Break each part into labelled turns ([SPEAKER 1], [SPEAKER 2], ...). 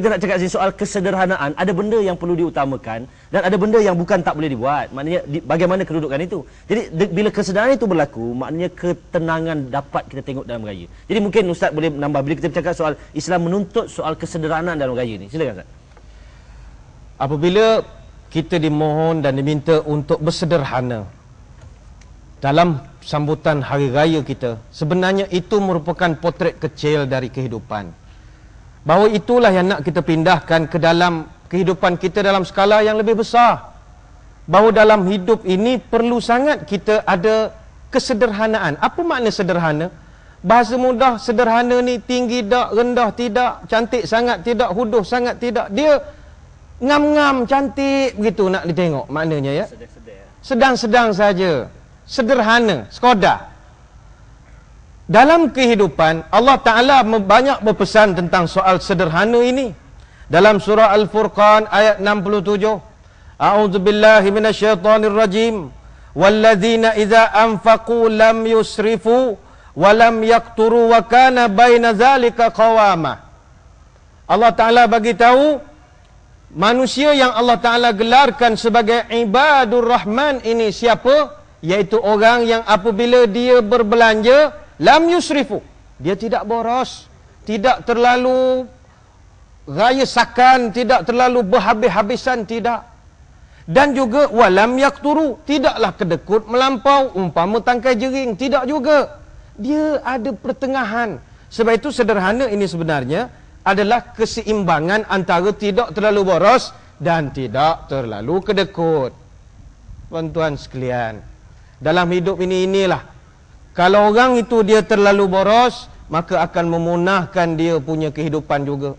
[SPEAKER 1] Kita nak cakap soal kesederhanaan, ada benda yang perlu diutamakan dan ada benda yang bukan tak boleh dibuat. Maknanya di, bagaimana kedudukan itu. Jadi de, bila kesederhanaan itu berlaku, maknanya ketenangan dapat kita tengok dalam raya. Jadi mungkin Ustaz boleh menambah bila kita bercakap soal Islam menuntut soal kesederhanaan dalam raya ini. Silakan Ustaz. Apabila kita dimohon dan diminta untuk bersederhana dalam sambutan hari raya kita, sebenarnya itu merupakan potret kecil dari kehidupan bahawa itulah yang nak kita pindahkan ke dalam kehidupan kita dalam skala yang lebih besar. Bahawa dalam hidup ini perlu sangat kita ada kesederhanaan. Apa makna sederhana? Bahasa mudah sederhana ni tinggi tak, rendah tidak, cantik sangat tidak, huduh sangat tidak. Dia ngam-ngam cantik begitu nak ditengok maknanya ya. ya. Sedang-sedang saja. Sederhana, sekodah. Dalam kehidupan Allah Ta'ala banyak berpesan tentang soal sederhana ini Dalam surah Al-Furqan ayat 67 A'udzubillahi minasyaitonirrajim Wallazina iza anfaqu lam yusrifu wa lam yaqturu wa kana baina zalika qawama Allah Taala bagi tahu manusia yang Allah Taala gelarkan sebagai ibadur rahman ini siapa iaitu orang yang apabila dia berbelanja lam yusrifu dia tidak boros tidak terlalu gaya sakan tidak terlalu berhabis-habisan tidak dan juga walam yakturu tidaklah kedekut melampau umpama tangkai jering tidak juga dia ada pertengahan sebab itu sederhana ini sebenarnya adalah keseimbangan antara tidak terlalu boros dan tidak terlalu kedekut tuan-tuan sekalian dalam hidup ini inilah kalau orang itu dia terlalu boros Maka akan memunahkan dia punya kehidupan juga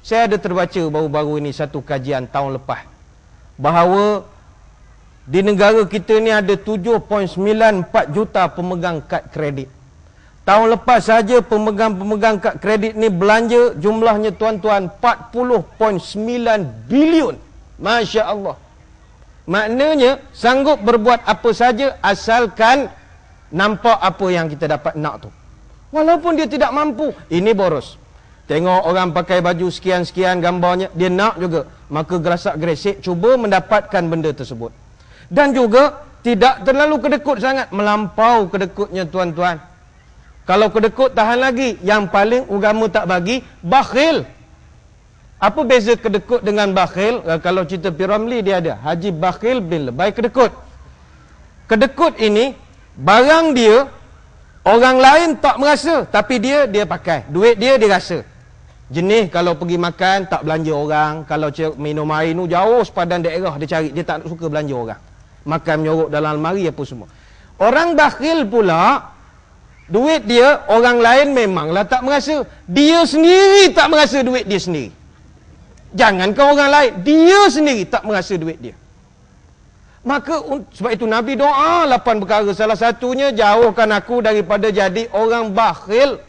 [SPEAKER 1] Saya ada terbaca baru-baru ini satu kajian tahun lepas Bahawa di negara kita ni ada 7.94 juta pemegang kad kredit Tahun lepas saja pemegang-pemegang kad kredit ni belanja jumlahnya tuan-tuan 40.9 bilion. Masya Allah. Maknanya sanggup berbuat apa saja asalkan Nampak apa yang kita dapat nak tu Walaupun dia tidak mampu Ini boros Tengok orang pakai baju sekian-sekian gambarnya Dia nak juga Maka gerasak gresik Cuba mendapatkan benda tersebut Dan juga Tidak terlalu kedekut sangat Melampau kedekutnya tuan-tuan Kalau kedekut tahan lagi Yang paling agama tak bagi Bakhil Apa beza kedekut dengan bakhil eh, Kalau cerita Piramli dia ada Haji Bakhil bin Lebay kedekut Kedekut ini barang dia orang lain tak merasa tapi dia dia pakai duit dia dia rasa jenis kalau pergi makan tak belanja orang kalau minum air tu jauh sepadan daerah dia cari dia tak suka belanja orang makan menyorok dalam almari apa semua orang bakhil pula duit dia orang lain memanglah tak merasa dia sendiri tak merasa duit dia sendiri jangankan orang lain dia sendiri tak merasa duit dia Maka sebab itu Nabi doa lapan perkara. Salah satunya jauhkan aku daripada jadi orang bakhil.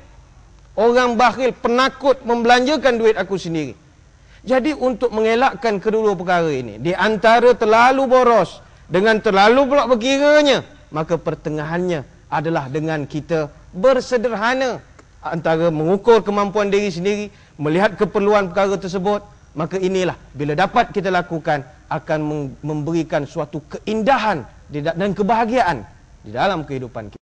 [SPEAKER 1] Orang bakhil penakut membelanjakan duit aku sendiri. Jadi untuk mengelakkan kedua perkara ini. Di antara terlalu boros dengan terlalu pula berkiranya. Maka pertengahannya adalah dengan kita bersederhana. Antara mengukur kemampuan diri sendiri. Melihat keperluan perkara tersebut. Maka inilah bila dapat kita lakukan akan memberikan suatu keindahan dan kebahagiaan di dalam kehidupan kita.